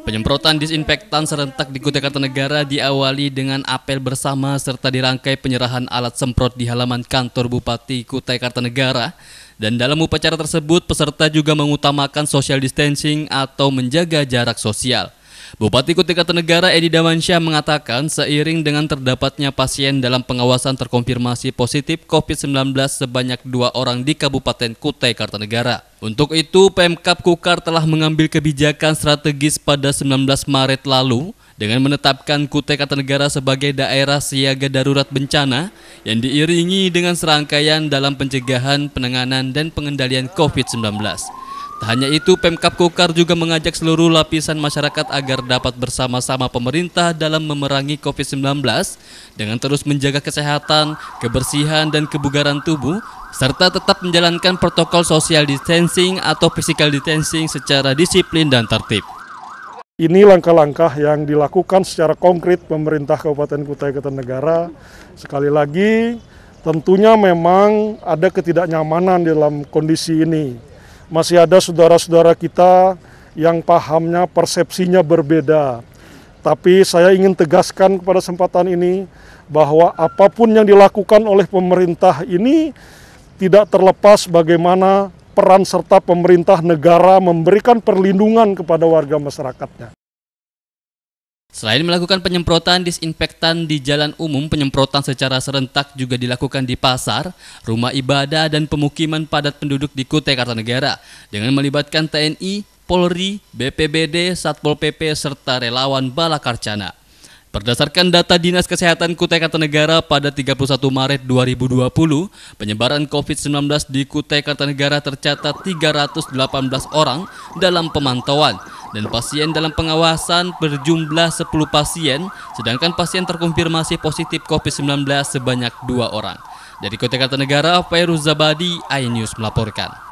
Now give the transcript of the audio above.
Penyemprotan disinfektan serentak di Kota Kartanegara diawali dengan apel bersama serta dirangkai penyerahan alat semprot di halaman kantor Bupati Kutai Kartanegara. Dan dalam upacara tersebut, peserta juga mengutamakan social distancing atau menjaga jarak sosial. Bupati Kutai Kartanegara Edi Damansyah mengatakan seiring dengan terdapatnya pasien dalam pengawasan terkonfirmasi positif COVID-19 sebanyak dua orang di Kabupaten Kutai Kartanegara. Untuk itu, Pemkap Kukar telah mengambil kebijakan strategis pada 19 Maret lalu dengan menetapkan Kutai Kartanegara sebagai daerah siaga darurat bencana yang diiringi dengan serangkaian dalam pencegahan, penanganan, dan pengendalian COVID-19. Tak hanya itu, Pemkap Kukar juga mengajak seluruh lapisan masyarakat agar dapat bersama-sama pemerintah dalam memerangi COVID-19 dengan terus menjaga kesehatan, kebersihan, dan kebugaran tubuh, serta tetap menjalankan protokol social distancing atau physical distancing secara disiplin dan tertib. Ini langkah-langkah yang dilakukan secara konkret pemerintah Kabupaten Kutai Kartanegara. Sekali lagi, tentunya memang ada ketidaknyamanan dalam kondisi ini masih ada saudara-saudara kita yang pahamnya, persepsinya berbeda. Tapi saya ingin tegaskan kepada kesempatan ini bahwa apapun yang dilakukan oleh pemerintah ini tidak terlepas bagaimana peran serta pemerintah negara memberikan perlindungan kepada warga masyarakatnya. Selain melakukan penyemprotan disinfektan di jalan umum, penyemprotan secara serentak juga dilakukan di pasar, rumah ibadah, dan pemukiman padat penduduk di Kutai Kartanegara dengan melibatkan TNI, Polri, BPBD, Satpol PP, serta relawan Balakarcana. Berdasarkan data Dinas Kesehatan Kutai Kartanegara pada 31 Maret 2020, penyebaran COVID-19 di Kutai Kartanegara tercatat 318 orang dalam pemantauan dan pasien dalam pengawasan berjumlah 10 pasien, sedangkan pasien terkonfirmasi positif COVID-19 sebanyak dua orang. Dari Kota Kartanegara, Fairuz Zabadi, iNews melaporkan.